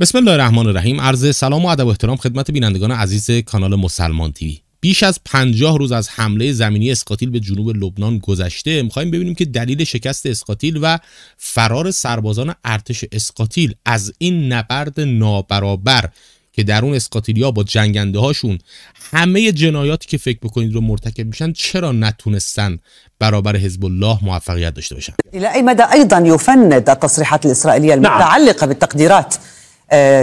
بسم الله الرحمن الرحیم عرض سلام و ادب و احترام خدمت بینندگان عزیز کانال مسلمان تیوی بیش از 50 روز از حمله زمینی اسقاطیل به جنوب لبنان گذشته میخوایم ببینیم که دلیل شکست اسقاطیل و فرار سربازان ارتش اسقاطیل از این نبرد نابرابر که در اون اسقاطیلیا با جنگنده هاشون همه جنایاتی که فکر بکنید رو مرتکب میشن چرا نتونستن برابر حزب الله موفقیت داشته باشن الى اي مدى ايضا يفند التصريحات الاسرائيليه المتعلقه بالتقديرات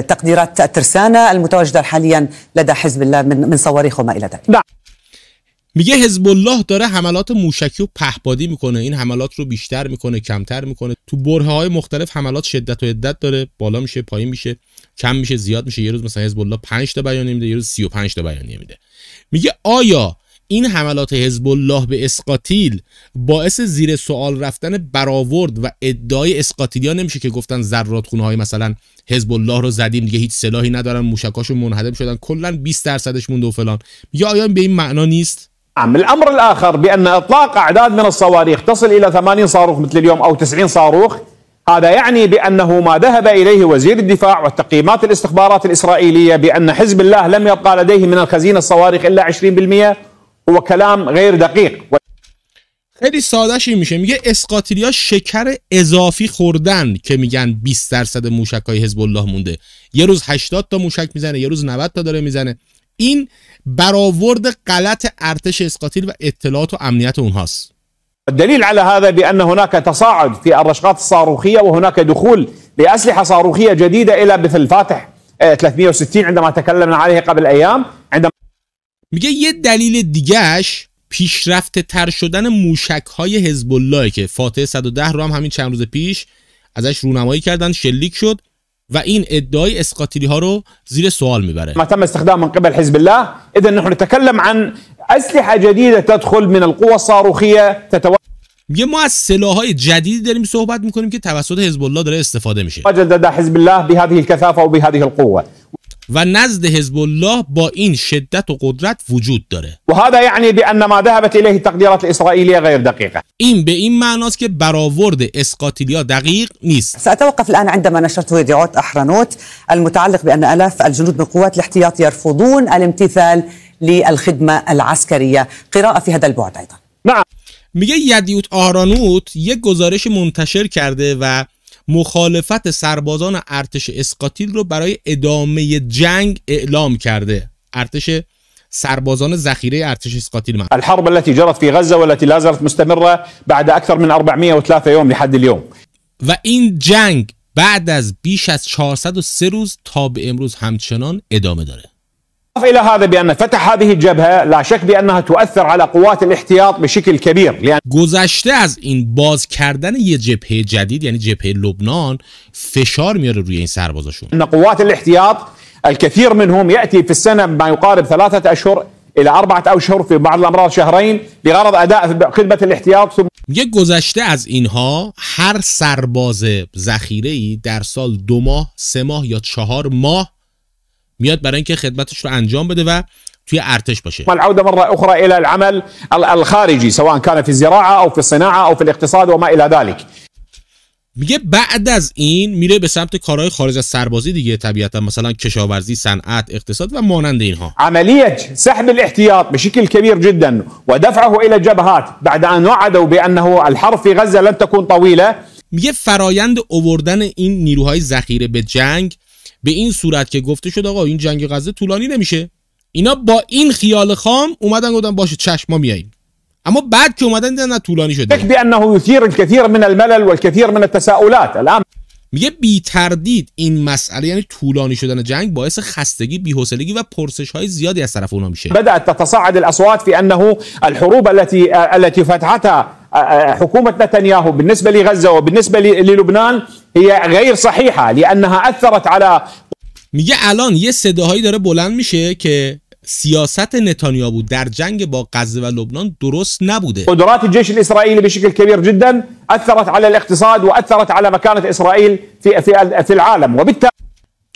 تقديرات ترسانة المتواجدة حاليا لدى حزب الله من, من صواريخ وما إلى ذلك میگه حزب الله داره حملات موشکی و پهپادی میکنه این حملات رو بیشتر میکنه کمتر میکنه تو بره های مختلف حملات شدت و عدت داره بالا میشه پایین میشه کم میشه زیاد میشه یه روز مثلا حزب الله 5 تا بیانیه میده یه روز 35 تا بیانیه میده میگه آیا این حملات حزب الله به اسقاطیل باعث زیر سوال رفتن برآورد و ادعای اسقاطیلیا نمیشه که گفتن ذرات خونه های مثلا حزب الله رو زدیم دیگه هیچ سلاحی ندارن موشکاشو منهدم شدن کلا 20 درصدش مونده و فلان یا آیا به این معنا نیست الامر الاخر بان اطلاق اعداد من الصواريخ تصل الى 80 صاروخ مثل اليوم او 90 صاروخ هذا يعني بانه ما ذهب اليه وزير الدفاع والتقييمات الاستخبارات الاسرائيليه بان حزب الله لم يبقى لديه من الخزينه الصواريخ الا 20% و کلام غیر دقیق خیلی سادهش این میشه میگه ها شکر اضافی خوردن که میگن 20 درصد موشک های حزب الله مونده یه روز 80 تا موشک میزنه یه روز 90 تا داره میزنه این برآورد غلط ارتش اسقاطیل و اطلاعات و امنیت اونهاست دلیل على هذا بأن هناك تصاعد في الرشقات و وهناك دخول لاسلحه صاروخیه جدیده الى مثل فاتح 360 عندما تكلمنا عليه قبل ایام عندما میگه یه دلیل دیگهش پیشرفته تر شدن موشک های حزب الله که فاتح 110 رو هم همین چند روز پیش ازش رونمایی کردن شلیک شد و این ادعای اسقاطیلی ها رو زیر سوال میبره ما تم استخدام من قبل حزب الله اذا نحن نتكلم عن اسلحه جديده تدخل من القوى الصاروخيه تتو... میگه ما از سلاحهای جدید داریم صحبت میکنیم که توسط حزب الله داره استفاده میشه وجد حزب الله بهذه الکثافه این القوه و نزد حزب الله با این شدت و قدرت وجود داره و هذا یعنی بان ما ذهبت الیه تقدیرات الاسرائیلیه غیر دقیقه این به این معناست که برآورد اسقاطیلیا دقیق نیست ساتوقف الان عندما نشرت فيديوهات احرنوت المتعلق بان الاف الجنود من قوات الاحتياط يرفضون الامتثال للخدمه العسكريه قراءه في هذا البعد ايضا نعم میگه یدیوت آرانوت یک گزارش منتشر کرده و مخالفت سربازان ارتش اسقاتیل رو برای ادامه جنگ اعلام کرده ارتش سربازان ذخیره ارتش اسقاطیل من الحرب التي جرت في غزه والتي لا زالت مستمره بعد اكثر من 403 يوم لحد اليوم و این جنگ بعد از بیش از 403 روز تا به امروز همچنان ادامه داره إلى هذا بأن فتح هذه الجبهة لا شك بأنها تؤثر على قوات الاحتياط بشكل كبير لأن گذشته از این باز کردن یه جبهه جدید یعنی جبهه لبنان فشار میاره روی این سربازاشون ان قوات الاحتياط الكثير منهم يأتي في السنة ما يقارب ثلاثة أشهر إلى أربعة أشهر في بعض الأمراض شهرين لغرض أداء خدمة الاحتياط ثم یه گذشته از اینها هر سرباز ذخیره ای در سال دو ماه سه ماه یا چهار ماه میاد برای اینکه خدمتش رو انجام بده و توی ارتش باشه العوده مره اخرى الى العمل الخارجي سواء كان في الزراعه او في الصناعه او في الاقتصاد وما الى ذلك میگه بعد از این میره به سمت کارهای خارج از سربازی دیگه طبیعتا مثلا کشاورزی صنعت اقتصاد و مانند اینها عملیه سحب الاحتياط بشكل كبير جدا دفعه الى جبهات بعد ان وعدوا بانه الحرب في غزه لن تكون طويله میگه فرایند اووردن این نیروهای ذخیره به جنگ به این صورت که گفته شد آقا این جنگ غزه طولانی نمیشه اینا با این خیال خام اومدن گفتن باشه چشم ما میاییم اما بعد که اومدن دیدن طولانی شده انه الكثير من الملل والكثير من التساؤلات الان میگه بی تردید این مسئله یعنی طولانی شدن جنگ باعث خستگی بی حوصلگی و پرسش های زیادی از طرف اونا میشه بدات تتصاعد الاصوات في انه الحروب التي التي فتحتها حكومة نتنياهو بالنسبة لغزة وبالنسبة للبنان هي غير صحيحة لأنها أثرت على میگه الان یه صداهایی داره بلند میشه که سیاست نتانیاهو در جنگ با غزه و لبنان درست نبوده قدرات الجيش الاسرائيلي بشكل كبير جدا اثرت على الاقتصاد واثرت على مكانه اسرائيل في, في العالم وبالتالي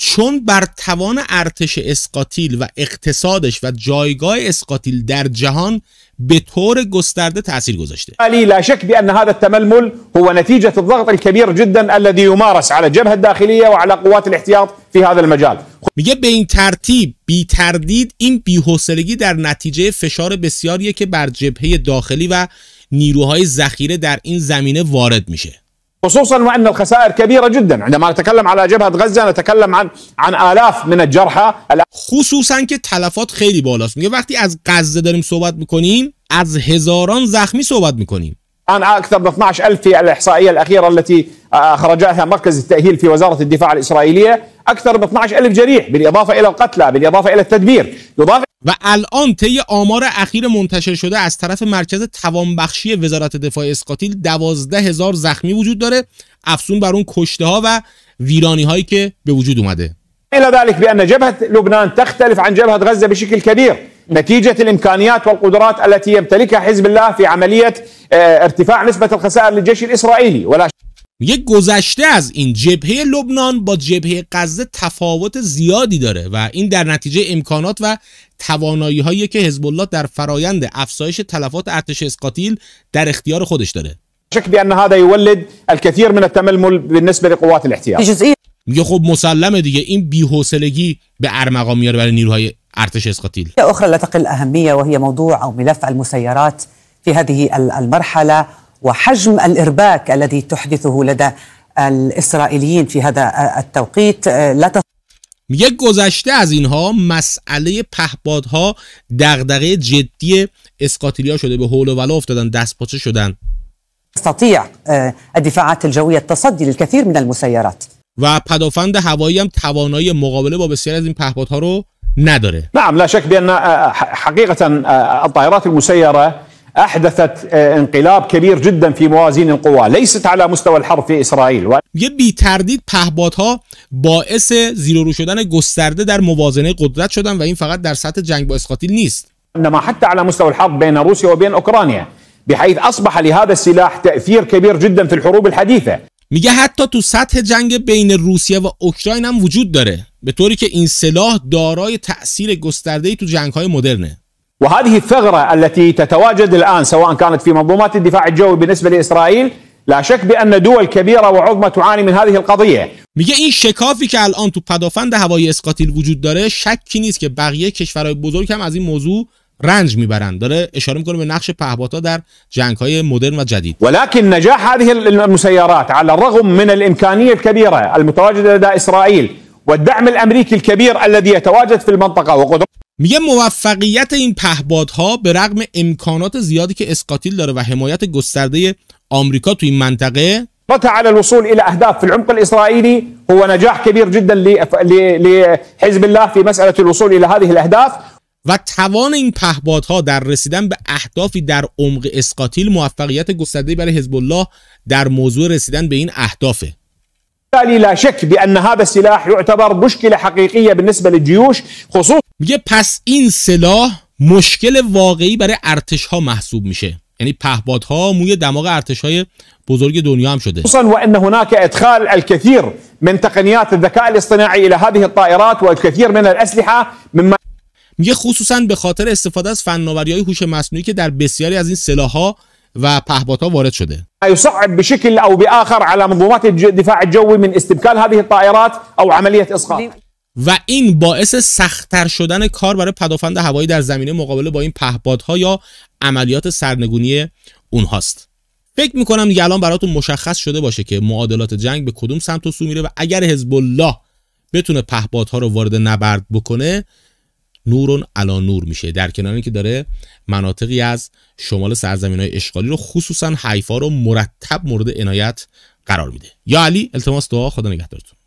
چون بر توان ارتش اسقاطیل و اقتصادش و جایگاه اسقاطیل در جهان به طور گسترده تاثیر گذاشته علی لا شک بان هذا التململ هو نتیجه الضغط الكبير جدا الذي يمارس على الجبهه الداخليه وعلى قوات الاحتياط في هذا المجال میگه به این ترتیب بی تردید این بی‌حوصلگی در نتیجه فشار بسیاریه که بر جبهه داخلی و نیروهای ذخیره در این زمینه وارد میشه خصوصا وان الخسائر كبيره جدا عندما نتكلم على جبهه غزه نتكلم عن عن آلاف من الجرحى خصوصا که تلفات خیلی بالاست میگه وقتی از غزه داریم صحبت میکنیم از هزاران زخمی صحبت میکنیم الان اكثر من 12000 في الاحصائيه الاخيره التي اخرجها آه، مركز التاهيل في وزاره الدفاع الاسرائيليه اكثر من 12000 جريح بالاضافه الى القتلى بالاضافه الى التدمير يضاف و الان طی آمار اخیر منتشر شده از طرف مرکز توانبخشی وزارت دفاع اسقاطیل دوازده هزار زخمی وجود داره افسون بر اون کشته ها و ویرانی هایی که به وجود اومده إلى ذلك بان جبهه لبنان تختلف عن جبهه غزه بشكل كبير نتیجه و والقدرات التی یمتلکها حزب الله فی عملیت ارتفاع نسبه الخسائر للجیش الاسرائیلی ولا یک گذشته از این جبهه لبنان با جبهه غزه تفاوت زیادی داره و این در نتیجه امکانات و توانایی هایی که حزب الله در فرایند افزایش تلفات ارتش اسقاطیل در اختیار خودش داره شک بان هذا يولد الكثير من التململ بالنسبه لقوات الاحتياط یه خب مسلمه دیگه این بی‌حوصلگی به ارمغا میاره برای نیروهای ارتش اسقاطیل اخرى لا تقل اهميه وهي موضوع او ملف المسيرات في هذه المرحله وحجم الارباک الذی تحدثه لدی الاسرائیلیین فی هذا التوقیت میگه گذشته از اینها مسئله پهبادها دغدغه جدی اسقاطیلیا شده به حول و ولا افتادن دستپاچه شدن استطيع الدفاعات الجوية التصدي للكثير من المسيرات و پدافند هوایی هم توانایی مقابله با بسیار از این پهبادها رو نداره نعم لا شک حقيقة الطائرات المسيره احدثت انقلاب كبير جدا في موازين القوى ليست على مستوى الحرب في اسرائيل و... یه بی تردید ها باعث زیرو شدن گسترده در موازنه قدرت شدن و این فقط در سطح جنگ با اسقاطیل نیست انما حتى على مستوى الحرب بين روسيا وبين اوكرانيا بحيث اصبح لهذا السلاح تاثير كبير جدا في الحروب الحديثه میگه حتی تو سطح جنگ بین روسیه و اوکراین هم وجود داره به طوری که این سلاح دارای تاثیر گسترده ای تو جنگ های مدرنه وهذه الثغرة التي تتواجد الآن سواء كانت في منظومات الدفاع الجوي بالنسبة لإسرائيل لا شك بأن دول كبيرة وعظمى تعاني من هذه القضية میگه این شکافی که الان تو پدافند هوای اسقاطیل وجود داره شکی نیست که بقیه کشورهای بزرگ هم از این موضوع رنج میبرند داره اشاره میکنه به نقش پهپادها در جنگ های مدرن و جدید ولكن نجاح هذه المسيرات على الرغم من الامكانيه الكبيره المتواجده لدى اسرائيل والدعم الامريكي الكبير الذي يتواجد في المنطقه وقدرته میگه موفقیت این پهبادها به رغم امکانات زیادی که اسقاطیل داره و حمایت گسترده آمریکا توی این منطقه قطع على الوصول الى اهداف في العمق الاسرائيلي هو نجاح كبير جدا لحزب الله في مساله الوصول الى هذه الاهداف و توان این پهبادها در رسیدن به اهدافی در عمق اسقاطیل موفقیت گسترده برای حزب الله در موضوع رسیدن به این اهدافه لا شك بان هذا السلاح يعتبر مشكله حقيقيه بالنسبه للجيوش خصوصا میگه پس این سلاح مشکل واقعی برای ارتش ها محسوب میشه یعنی پهپادها موی دماغ ارتش های بزرگ دنیا هم شده خصوصا و ان هناك ادخال الكثير من تقنيات الذكاء الاصطناعي الى هذه الطائرات والكثير من الاسلحه مما میگه خصوصا به خاطر استفاده از فناوری های هوش مصنوعی که در بسیاری از این سلاح ها و پهپادها وارد شده يصعب بشكل او باخر على منظومات الدفاع الجوي من استبكال هذه الطائرات او عمليه اسقاط و این باعث سختتر شدن کار برای پدافند هوایی در زمینه مقابله با این پهپادها یا عملیات سرنگونی اونهاست فکر میکنم دیگه الان براتون مشخص شده باشه که معادلات جنگ به کدوم سمت و سو میره و اگر حزب الله بتونه پهپادها رو وارد نبرد بکنه نورون الان نور میشه در کنار اینکه داره مناطقی از شمال سرزمین های اشغالی رو خصوصا حیفا رو مرتب مورد عنایت قرار میده یا علی التماس دعا خدا نگهدارتون